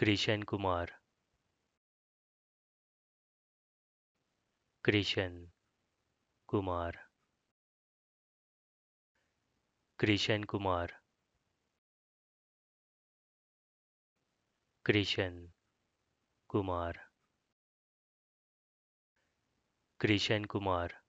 Krishna Kumar Krishna Kumar Krishna Kumar Krishna Kumar Krishna Kumar